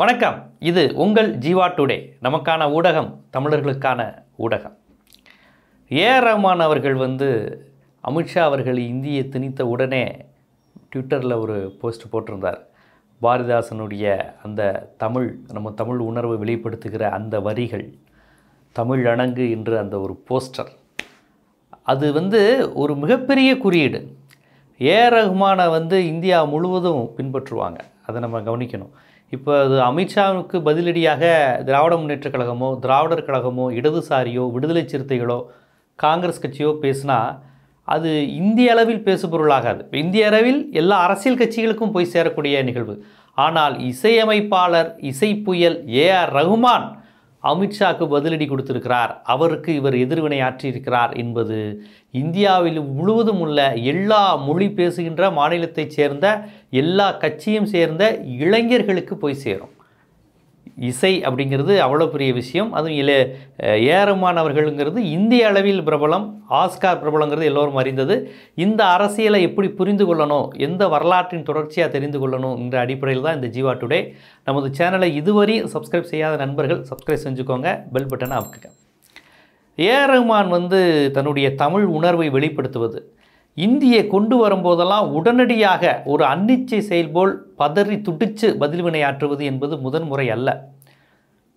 வணக்கம் இது உங்கள் ஜீவா டுடே நமக்கான ஊடகம் தமிழர்களுக்கான ஊடகம் ஏ ரஹ்மான் அவர்கள் வந்து அமித்ஷா அவர்கள் இந்தியை திணித்த உடனே ட்விட்டரில் ஒரு போஸ்ட் போட்டிருந்தார் பாரதிதாசனுடைய அந்த தமிழ் நம்ம தமிழ் உணர்வை வெளிப்படுத்துகிற அந்த வரிகள் தமிழ் அணங்கு என்று அந்த ஒரு போஸ்டர் அது வந்து ஒரு மிகப்பெரிய குறியீடு ஏ ரஹ்மானை வந்து இந்தியா முழுவதும் பின்பற்றுவாங்க அதை நம்ம கவனிக்கணும் இப்போ அது அமித்ஷாவுக்கு பதிலடியாக திராவிட முன்னேற்றக் கழகமோ திராவிடர் கழகமோ இடதுசாரியோ விடுதலை சிறுத்தைகளோ காங்கிரஸ் கட்சியோ பேசுனா அது இந்திய அளவில் பேசுபொருளாகாது இந்திய அளவில் எல்லா அரசியல் கட்சிகளுக்கும் போய் சேரக்கூடிய நிகழ்வு ஆனால் இசையமைப்பாளர் இசை புயல் ஏ ஆர் ரகுமான் அமித்ஷாக்கு பதிலடி கொடுத்திருக்கிறார் அவருக்கு இவர் எதிர்வினை ஆற்றியிருக்கிறார் என்பது இந்தியாவில் முழுவதும் உள்ள எல்லா மொழி பேசுகின்ற மாநிலத்தைச் சேர்ந்த எல்லா கட்சியும் சேர்ந்த இளைஞர்களுக்கு போய் சேரும் இசை அப்படிங்கிறது அவ்வளோ பெரிய விஷயம் அதுவும் இல்லை ஏரமான் அவர்களுங்கிறது இந்திய அளவில் பிரபலம் ஆஸ்கார் பிரபலங்கிறது எல்லோரும் அறிந்தது இந்த அரசியலை எப்படி புரிந்து கொள்ளணும் எந்த வரலாற்றின் தொடர்ச்சியாக தெரிந்து கொள்ளணும் என்ற அடிப்படையில் தான் இந்த ஜீவா டுடே நமது சேனலை இதுவரை சப்ஸ்கிரைப் செய்யாத நண்பர்கள் சப்ஸ்கிரைப் செஞ்சுக்கோங்க பெல் பட்டனை அமுக்குங்க ஏ ரஹ்மான் வந்து தன்னுடைய தமிழ் உணர்வை வெளிப்படுத்துவது இந்தியை கொண்டு வரும்போதெல்லாம் உடனடியாக ஒரு அன்னிச்சை செயல்போல் பதறி துடித்து வினையாற்றுவது என்பது முதன்முறை அல்ல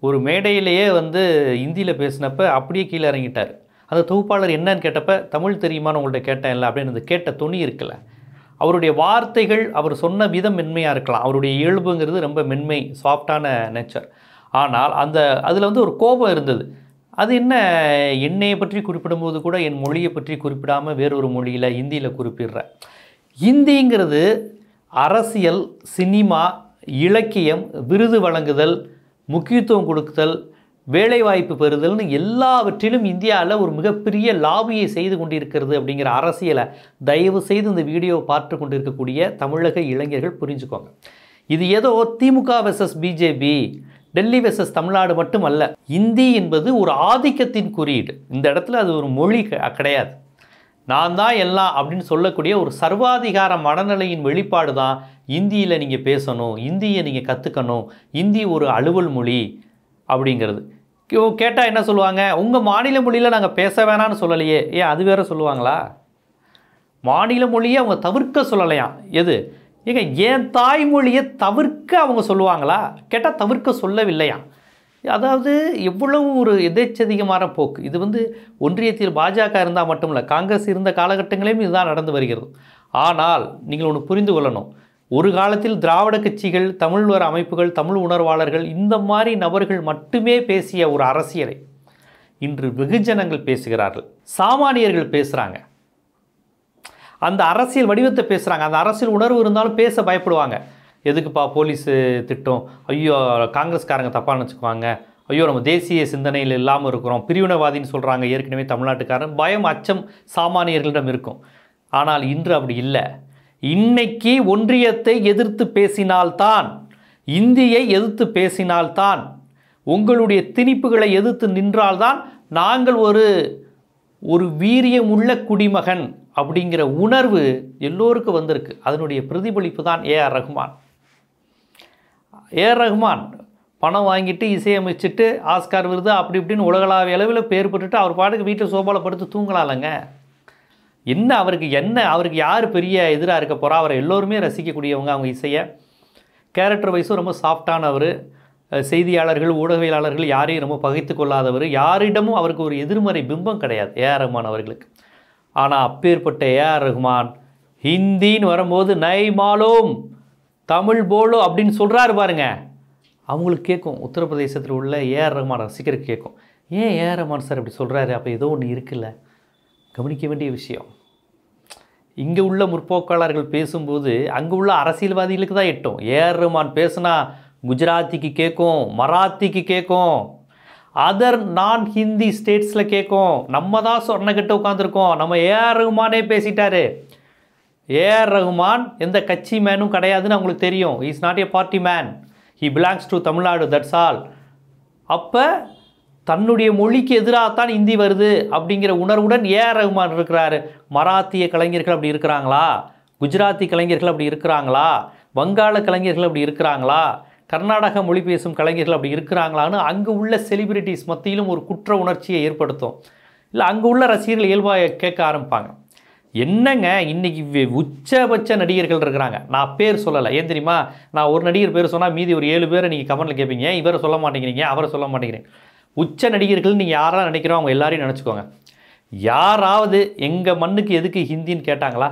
ஒரு மேடையிலேயே வந்து இந்தியில் பேசினப்ப அப்படியே கீழே இறங்கிட்டார் அந்த தொகுப்பாளர் என்னன்னு கேட்டப்ப தமிழ் தெரியுமான்னு உங்கள்கிட்ட கேட்டேன் இல்லை அப்படின்னு கேட்ட துணி இருக்கில்ல அவருடைய வார்த்தைகள் அவர் சொன்ன விதம் மென்மையாக இருக்கலாம் அவருடைய இயல்புங்கிறது ரொம்ப மென்மை சாஃப்டான நேச்சர் ஆனால் அந்த அதில் வந்து ஒரு கோபம் இருந்தது அது என்ன என்னையை பற்றி குறிப்பிடும்போது கூட என் மொழியை பற்றி குறிப்பிடாமல் வேறொரு மொழியில் ஹிந்தியில் குறிப்பிடுற ஹிந்திங்கிறது அரசியல் சினிமா இலக்கியம் விருது வழங்குதல் முக்கியத்துவம் கொடுத்தல் வேலைவாய்ப்பு பெறுதல்னு எல்லாவற்றிலும் இந்தியாவில் ஒரு மிகப்பெரிய லாபியை செய்து கொண்டிருக்கிறது அப்படிங்கிற அரசியலை தயவு செய்து இந்த வீடியோவை பார்த்து கொண்டிருக்கக்கூடிய தமிழக இளைஞர்கள் புரிஞ்சுக்கோங்க இது ஏதோ DMK versus BJP Delhi versus Tamil Nadu மட்டும் அல்ல இந்தி என்பது ஒரு ஆதிக்கத்தின் குறியீடு இந்த இடத்துல அது ஒரு மொழி கிடையாது நான் தான் எல்லாம் அப்படின்னு சொல்லக்கூடிய ஒரு சர்வாதிகார மனநிலையின் வெளிப்பாடு தான் இந்தியில் நீங்கள் பேசணும் இந்தியை நீங்கள் கற்றுக்கணும் இந்தி ஒரு அலுவல் மொழி அப்படிங்கிறது கேட்டால் என்ன சொல்லுவாங்க உங்கள் மாநில மொழியில் நாங்கள் பேச வேணாம்னு சொல்லலையே ஏன் அது வேறு சொல்லுவாங்களா மாநில மொழியை அவங்க தவிர்க்க சொல்லலையாம் எது ஏங்க ஏன் தாய்மொழியை தவிர்க்க அவங்க சொல்லுவாங்களா கேட்டால் தவிர்க்க சொல்லவில்லையா அதாவது எவ்வளவு ஒரு எதேச்சதிகமான போக்கு இது வந்து ஒன்றியத்தில் பாஜக இருந்தால் மட்டும் இல்லை காங்கிரஸ் இருந்த காலகட்டங்களையும் இதுதான் நடந்து வருகிறது ஆனால் நீங்கள் ஒன்று புரிந்து கொள்ளணும் ஒரு காலத்தில் திராவிட கட்சிகள் தமிழ்வர அமைப்புகள் தமிழ் உணர்வாளர்கள் இந்த மாதிரி நபர்கள் மட்டுமே பேசிய ஒரு அரசியலை இன்று வெகுஜனங்கள் பேசுகிறார்கள் சாமானியர்கள் பேசுகிறாங்க அந்த அரசியல் வடிவத்தை பேசுகிறாங்க அந்த அரசியல் உணர்வு இருந்தாலும் பேச பயப்படுவாங்க எதுக்குப்பா போலீஸு திட்டம் ஐயோ காங்கிரஸ்காரங்க தப்பாக நினச்சிக்குவாங்க ஐயோ நம்ம தேசிய சிந்தனையில் இல்லாமல் இருக்கிறோம் பிரிவினவாதின்னு சொல்கிறாங்க ஏற்கனவே தமிழ்நாட்டுக்காரன் பயம் அச்சம் சாமானியர்களிடம் இருக்கும் ஆனால் இன்று அப்படி இல்லை இன்னைக்கு ஒன்றியத்தை எதிர்த்து பேசினால்தான் இந்தியை எதிர்த்து பேசினால்தான் உங்களுடைய திணிப்புகளை எதிர்த்து நின்றால்தான் நாங்கள் ஒரு ஒரு வீரியமுள்ள குடிமகன் அப்படிங்கிற உணர்வு எல்லோருக்கும் வந்திருக்கு அதனுடைய பிரதிபலிப்பு தான் ஏஆர் ரஹ்மான் ஏஆர் ரஹ்மான் பணம் வாங்கிட்டு இசையமைச்சிட்டு ஆஸ்கார் விருது அப்படி இப்படின்னு உலகளாவிய அளவில் பேர் பட்டுட்டு அவர் பாட்டுக்கு வீட்டில் சோபாவில் படுத்து தூங்கலாம்லங்க என்ன அவருக்கு என்ன அவருக்கு யார் பெரிய எதிராக இருக்க போகிறா அவரை எல்லோருமே ரசிக்கக்கூடியவங்க அவங்க இசையை கேரக்டர் வைஸும் ரொம்ப சாஃப்டானவர் செய்தியாளர்கள் ஊடகவியலாளர்கள் யாரையும் ரொம்ப பகைத்து கொள்ளாதவர் யாரிடமும் அவருக்கு ஒரு எதிர்மறை பிம்பம் கிடையாது ஏஆர் ரஹ்மான் அவர்களுக்கு ஆனால் அப்பேற்பட்ட ஏஆர் ரஹ்மான் ஹிந்தின்னு வரும்போது நை மாலோம் தமிழ் போலோ அப்படின்னு சொல்கிறாரு பாருங்க அவங்களுக்கு கேட்கும் உத்தரப்பிரதேசத்தில் உள்ள ஏஆர் ரஹ்மான் ரசிகருக்கு கேட்கும் ஏன் ஏஆர் ரஹ்மான் சார் இப்படி சொல்கிறாரு அப்போ ஏதோ ஒன்று இருக்குல்ல கவனிக்க வேண்டிய விஷயம் இங்கே உள்ள முற்போக்காளர்கள் பேசும்போது அங்கே உள்ள அரசியல்வாதிகளுக்கு தான் எட்டும் ஏஆர் ரஹ்மான் பேசுனா குஜராத்திக்கு கேட்கும் மராத்திக்கு கேட்கும் அதர் நான் ஹிந்தி ஸ்டேட்ஸில் கேட்கும் நம்ம தான் சொன்னக்கிட்ட உட்காந்துருக்கோம் நம்ம ஏஆர் ரகுமானே பேசிட்டாரு ஏஆர் ரகுமான் எந்த கட்சி மேனும் கிடையாதுன்னு அவங்களுக்கு தெரியும் is not a party man he belongs to Tamil Nadu that's all அப்போ தன்னுடைய மொழிக்கு எதிராகத்தான் இந்தி வருது அப்படிங்கிற உணர்வுடன் ஏஆர் ரகுமான் இருக்கிறாரு மராத்திய கலைஞர்கள் அப்படி இருக்கிறாங்களா குஜராத்தி கலைஞர்கள் அப்படி இருக்கிறாங்களா வங்காள கலைஞர்கள் அப்படி இருக்கிறாங்களா கர்நாடக மொழி பேசும் கலைஞர்கள் அப்படி இருக்கிறாங்களான்னு அங்கே உள்ள செலிபிரிட்டிஸ் மத்தியிலும் ஒரு குற்ற உணர்ச்சியை ஏற்படுத்தும் இல்லை அங்கே உள்ள ரசிகர்கள் இயல்பாக கேட்க ஆரம்பிப்பாங்க என்னங்க இன்றைக்கி உச்சபட்ச நடிகர்கள் இருக்கிறாங்க நான் பேர் சொல்லலை ஏன் தெரியுமா நான் ஒரு நடிகர் பேர் சொன்னால் மீதி ஒரு ஏழு பேரை நீங்கள் கமெண்டில் கேட்பீங்க இவரை சொல்ல மாட்டேங்கிறீங்க அவரை சொல்ல மாட்டேங்கிறீங்க உச்ச நடிகர்கள் நீங்கள் யாராக நினைக்கிறோம் அவங்க எல்லாரையும் நினச்சிக்கோங்க யாராவது எங்கள் மண்ணுக்கு எதுக்கு ஹிந்தின்னு கேட்டாங்களா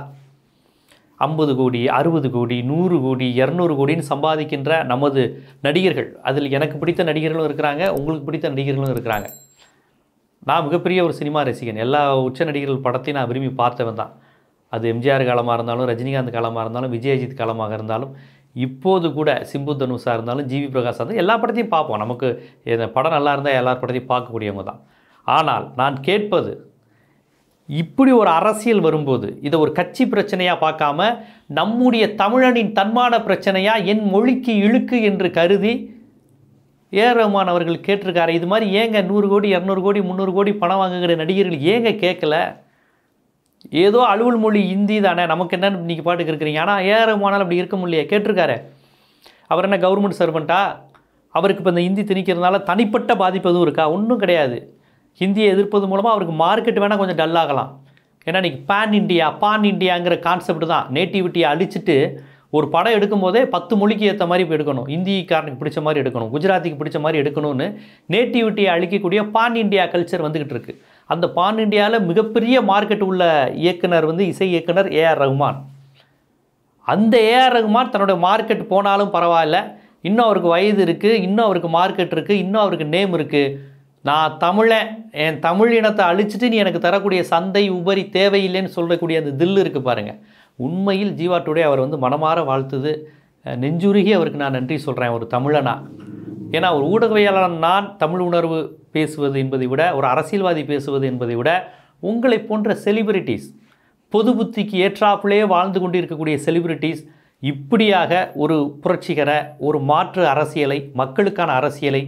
ஐம்பது கோடி அறுபது கோடி நூறு கோடி இரநூறு கோடின்னு சம்பாதிக்கின்ற நமது நடிகர்கள் அதில் எனக்கு பிடித்த நடிகர்களும் இருக்கிறாங்க உங்களுக்கு பிடித்த நடிகர்களும் இருக்கிறாங்க நான் மிகப்பெரிய ஒரு சினிமா ரசிகன் எல்லா உச்ச நடிகர்கள் படத்தையும் நான் விரும்பி பார்த்தவன் தான் அது எம்ஜிஆர் காலமாக இருந்தாலும் ரஜினிகாந்த் காலமாக இருந்தாலும் விஜயஜித் காலமாக இருந்தாலும் இப்போது கூட சிம்பு தனுஷாக இருந்தாலும் ஜிவி பிரகாஷ் இருந்தாலும் எல்லா படத்தையும் பார்ப்போம் நமக்கு படம் நல்லா இருந்தால் எல்லா படத்தையும் பார்க்கக்கூடியவங்க தான் ஆனால் நான் கேட்பது இப்படி ஒரு அரசியல் வரும்போது இதை ஒரு கட்சி பிரச்சனையாக பார்க்காம நம்முடைய தமிழனின் தன்மான பிரச்சனையாக என் மொழிக்கு இழுக்கு என்று கருதி ஏ அவர்கள் கேட்டிருக்காரு இது மாதிரி ஏங்க நூறு கோடி இரநூறு கோடி முந்நூறு கோடி பணம் வாங்குகிற நடிகர்கள் ஏங்க கேட்கல ஏதோ அலுவல் மொழி இந்தி தானே நமக்கு என்னன்னு இன்றைக்கி பாட்டுக்கு இருக்கிறீங்க ஆனால் ஏ அப்படி இருக்க முடியல கேட்டிருக்காரு அவர் என்ன கவர்மெண்ட் சர்வெண்ட்டா அவருக்கு இப்போ இந்த இந்தி திணிக்கிறதுனால தனிப்பட்ட பாதிப்பு எதுவும் இருக்கா ஒன்றும் கிடையாது ஹிந்தியை எதிர்ப்பது மூலமாக அவருக்கு மார்க்கெட் வேணால் கொஞ்சம் டல்லாகலாம் ஏன்னா இன்றைக்கி பேன் இண்டியா பான் இண்டியாங்கிற கான்செப்ட் தான் நேட்டிவிட்டியை அழிச்சிட்டு ஒரு படம் எடுக்கும்போதே பத்து மொழிக்கு ஏற்ற மாதிரி இப்போ எடுக்கணும் இந்திக்காரனுக்கு பிடிச்ச மாதிரி எடுக்கணும் குஜராத்திக்கு பிடிச்ச மாதிரி எடுக்கணும்னு நேட்டிவிட்டியை அழிக்கக்கூடிய பான் இண்டியா கல்ச்சர் வந்துக்கிட்டு இருக்குது அந்த பான் இண்டியாவில் மிகப்பெரிய மார்க்கெட் உள்ள இயக்குனர் வந்து இசை இயக்குனர் ஏஆர் ரகுமான் அந்த ஏஆர் ரகுமான் தன்னுடைய மார்க்கெட் போனாலும் பரவாயில்ல இன்னும் அவருக்கு வயது இருக்குது இன்னும் அவருக்கு மார்க்கெட் இருக்குது இன்னும் அவருக்கு நேம் இருக்குது நான் தமிழன் என் தமிழ் இனத்தை அழிச்சிட்டு நீ எனக்கு தரக்கூடிய சந்தை உபரி தேவையில்லைன்னு சொல்லக்கூடிய அந்த தில்லு இருக்குது பாருங்கள் உண்மையில் ஜீவா டுடே அவர் வந்து மனமாற வாழ்த்துது நெஞ்சுருகி அவருக்கு நான் நன்றி சொல்கிறேன் ஒரு தமிழனா ஏன்னா ஒரு ஊடகவியலாளர் நான் தமிழ் உணர்வு பேசுவது என்பதை விட ஒரு அரசியல்வாதி பேசுவது என்பதை விட உங்களை போன்ற செலிபிரிட்டிஸ் பொது புத்திக்கு ஏற்றாப்புலேயே வாழ்ந்து கொண்டு இருக்கக்கூடிய செலிபிரிட்டிஸ் இப்படியாக ஒரு புரட்சிகர ஒரு மாற்று அரசியலை மக்களுக்கான அரசியலை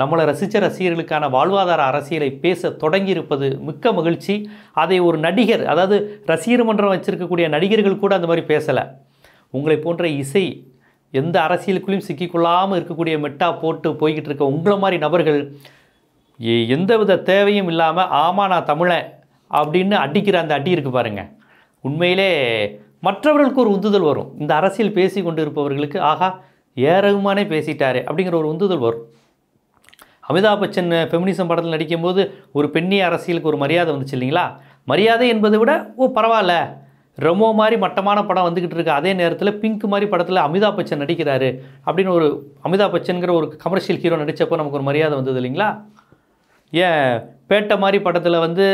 நம்மளை ரசித்த ரசிகர்களுக்கான வாழ்வாதார அரசியலை பேச தொடங்கியிருப்பது மிக்க மகிழ்ச்சி அதை ஒரு நடிகர் அதாவது ரசிகர் மன்றம் வச்சுருக்கக்கூடிய நடிகர்கள் கூட அந்த மாதிரி பேசலை உங்களை போன்ற இசை எந்த அரசியலுக்குள்ளேயும் சிக்கிக்கொள்ளாமல் இருக்கக்கூடிய மெட்டா போட்டு போய்கிட்டு இருக்க உங்களை மாதிரி நபர்கள் எந்தவித தேவையும் இல்லாமல் ஆமாம் நான் தமிழன் அப்படின்னு அடிக்கிற அந்த அடி இருக்குது பாருங்கள் உண்மையிலே மற்றவர்களுக்கு ஒரு உந்துதல் வரும் இந்த அரசியல் பேசி கொண்டு இருப்பவர்களுக்கு ஆகா ஏறகுமானே ரகுமானே பேசிட்டாரு அப்படிங்கிற ஒரு உந்துதல் வரும் அமிதாப் பச்சன் ஃபெமினிசம் படத்தில் நடிக்கும்போது ஒரு பெண்ணிய அரசியலுக்கு ஒரு மரியாதை வந்துச்சு இல்லைங்களா மரியாதை என்பதை விட ஓ பரவாயில்ல ரொமோ மாதிரி மட்டமான படம் வந்துக்கிட்டு இருக்கு அதே நேரத்தில் பிங்க் மாதிரி படத்தில் அமிதாப் பச்சன் நடிக்கிறாரு அப்படின்னு ஒரு அமிதாப் பச்சன்கிற ஒரு கமர்ஷியல் ஹீரோ நடித்தப்போ நமக்கு ஒரு மரியாதை வந்தது இல்லைங்களா ஏன் பேட்டை மாதிரி படத்தில் வந்து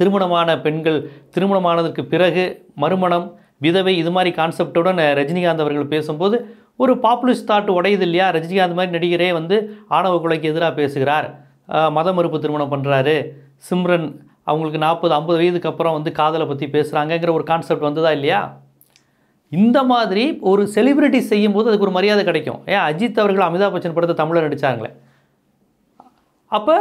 திருமணமான பெண்கள் திருமணமானதற்கு பிறகு மறுமணம் விதவை இது மாதிரி கான்செப்டோடு ரஜினிகாந்த் அவர்கள் பேசும்போது ஒரு பாப்புலிஸ்ட் தாட் உடையது இல்லையா ரஜினிகாந்த் மாதிரி நடிகரே வந்து ஆணவ கொலைக்கு எதிராக பேசுகிறார் மத மறுப்பு திருமணம் பண்ணுறாரு சிம்ரன் அவங்களுக்கு நாற்பது ஐம்பது வயதுக்கு அப்புறம் வந்து காதலை பற்றி பேசுகிறாங்கங்கிற ஒரு கான்செப்ட் வந்ததா இல்லையா இந்த மாதிரி ஒரு செலிப்ரிட்டி செய்யும்போது அதுக்கு ஒரு மரியாதை கிடைக்கும் ஏன் அஜித் அவர்கள் அமிதாப் பச்சன் படத்தை தமிழில் நடித்தாங்களே அப்போ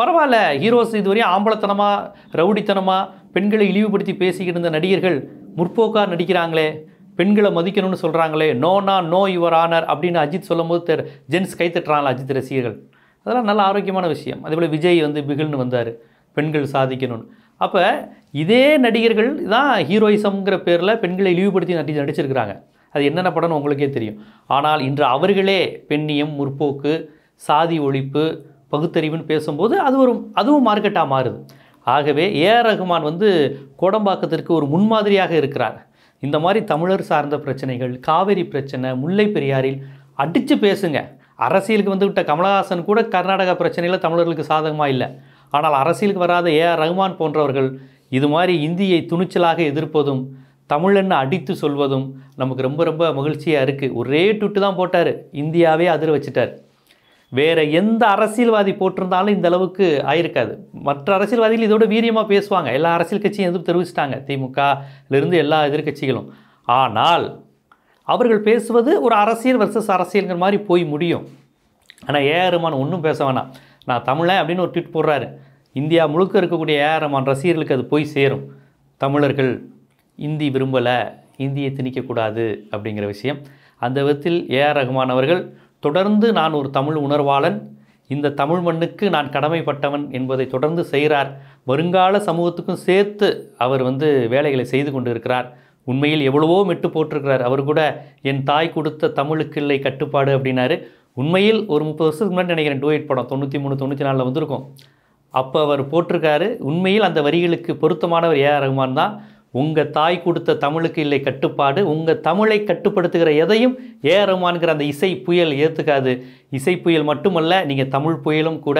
பரவாயில்ல ஹீரோஸ் இதுவரையும் ஆம்பளத்தனமாக ரவுடித்தனமாக பெண்களை இழிவுபடுத்தி பேசிக்கிட்டு இருந்த நடிகர்கள் முற்போக்காக நடிக்கிறாங்களே பெண்களை மதிக்கணும்னு சொல்கிறாங்களே நோனா நோ யுவர் ஆனர் அப்படின்னு அஜித் சொல்லும்போது தெர் ஜென்ஸ் தட்டுறாங்களா அஜித் ரசிகர்கள் அதெல்லாம் நல்ல ஆரோக்கியமான விஷயம் அதேபோல் விஜய் வந்து பிகில்னு வந்தார் பெண்கள் சாதிக்கணும்னு அப்போ இதே நடிகர்கள் தான் ஹீரோயிசம்ங்கிற பேரில் பெண்களை இழிவுபடுத்தி நடி நடிச்சிருக்கிறாங்க அது என்னென்ன படம்னு உங்களுக்கே தெரியும் ஆனால் இன்று அவர்களே பெண்ணியம் முற்போக்கு சாதி ஒழிப்பு பகுத்தறிவுன்னு பேசும்போது அது ஒரு அதுவும் மார்க்கெட்டாக மாறுது ஆகவே ஏ ரகுமான் வந்து கோடம்பாக்கத்திற்கு ஒரு முன்மாதிரியாக இருக்கிறார் இந்த மாதிரி தமிழர் சார்ந்த பிரச்சனைகள் காவிரி பிரச்சனை முல்லை பெரியாரில் அடித்து பேசுங்க அரசியலுக்கு வந்துவிட்ட கமலஹாசன் கூட கர்நாடக பிரச்சனையில் தமிழர்களுக்கு சாதகமாக இல்லை ஆனால் அரசியலுக்கு வராத ஏ ஆர் ரஹ்மான் போன்றவர்கள் இது மாதிரி இந்தியை துணிச்சலாக எதிர்ப்பதும் தமிழன்னு அடித்து சொல்வதும் நமக்கு ரொம்ப ரொம்ப மகிழ்ச்சியாக இருக்குது ஒரே டுட்டு தான் போட்டார் இந்தியாவே அதிர வச்சிட்டார் வேறு எந்த அரசியல்வாதி போட்டிருந்தாலும் இந்த அளவுக்கு ஆயிருக்காது மற்ற அரசியல்வாதிகள் இதோட வீரியமாக பேசுவாங்க எல்லா அரசியல் கட்சியும் எதுவும் தெரிவிச்சிட்டாங்க திமுகலேருந்து எல்லா எதிர்கட்சிகளும் ஆனால் அவர்கள் பேசுவது ஒரு அரசியல் வர்சஸ் அரசியல்கிற மாதிரி போய் முடியும் ஆனால் ஏஆர் ரமான் ஒன்றும் பேச வேணாம் நான் தமிழன் அப்படின்னு ஒரு ட்விட் போடுறாரு இந்தியா முழுக்க இருக்கக்கூடிய ஏஆர் ரமான் ரசிகர்களுக்கு அது போய் சேரும் தமிழர்கள் இந்தி விரும்பலை இந்தியை திணிக்கக்கூடாது அப்படிங்கிற விஷயம் அந்த விதத்தில் ஏஆர் ரகுமான் அவர்கள் தொடர்ந்து நான் ஒரு தமிழ் உணர்வாளன் இந்த தமிழ் மண்ணுக்கு நான் கடமைப்பட்டவன் என்பதை தொடர்ந்து செய்கிறார் வருங்கால சமூகத்துக்கும் சேர்த்து அவர் வந்து வேலைகளை செய்து கொண்டிருக்கிறார் உண்மையில் எவ்வளவோ மெட்டு போட்டிருக்கிறார் அவர் கூட என் தாய் கொடுத்த தமிழுக்கு இல்லை கட்டுப்பாடு அப்படின்னாரு உண்மையில் ஒரு முப்பது வருஷத்துக்கு முன்னாடி நினைக்கிறேன் டூயிட் படம் தொண்ணூற்றி மூணு தொண்ணூற்றி நாலில் வந்திருக்கும் அப்போ அவர் போட்டிருக்காரு உண்மையில் அந்த வரிகளுக்கு பொருத்தமானவர் ஏஆர் ரகுமான் தான் உங்கள் தாய் கொடுத்த தமிழுக்கு இல்லை கட்டுப்பாடு உங்கள் தமிழை கட்டுப்படுத்துகிற எதையும் ஏறமானுங்கிற அந்த இசை புயல் ஏற்றுக்காது இசை புயல் மட்டுமல்ல நீங்கள் தமிழ் புயலும் கூட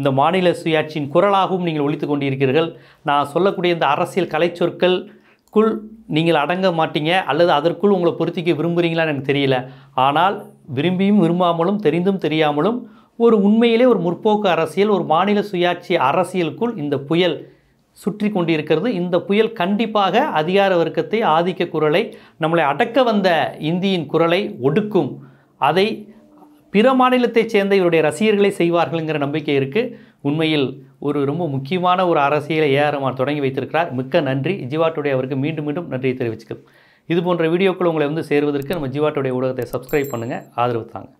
இந்த மாநில சுயாட்சியின் குரலாகவும் நீங்கள் ஒழித்து கொண்டிருக்கிறீர்கள் நான் சொல்லக்கூடிய இந்த அரசியல் கலை நீங்கள் அடங்க மாட்டீங்க அல்லது அதற்குள் உங்களை பொருத்திக்க விரும்புகிறீங்களான்னு எனக்கு தெரியல ஆனால் விரும்பியும் விரும்பாமலும் தெரிந்தும் தெரியாமலும் ஒரு உண்மையிலே ஒரு முற்போக்கு அரசியல் ஒரு மாநில சுயாட்சி அரசியலுக்குள் இந்த புயல் சுற்றி கொண்டிருக்கிறது இந்த புயல் கண்டிப்பாக அதிகார வர்க்கத்தை ஆதிக்க குரலை நம்மளை அடக்க வந்த இந்தியின் குரலை ஒடுக்கும் அதை பிற மாநிலத்தைச் சேர்ந்த இவருடைய ரசிகர்களை செய்வார்கள்ங்கிற நம்பிக்கை இருக்குது உண்மையில் ஒரு ரொம்ப முக்கியமான ஒரு அரசியலை ஏஆர்எம்ஆர் தொடங்கி வைத்திருக்கிறார் மிக்க நன்றி ஜிவாட்டுடைய அவருக்கு மீண்டும் மீண்டும் நன்றியை தெரிவிச்சுக்கிறோம் இது போன்ற வீடியோக்கள் உங்களை வந்து சேருவதற்கு நம்ம ஜிவாட்டுடைய ஊடகத்தை சப்ஸ்கிரைப் பண்ணுங்கள் ஆதரவு தாங்க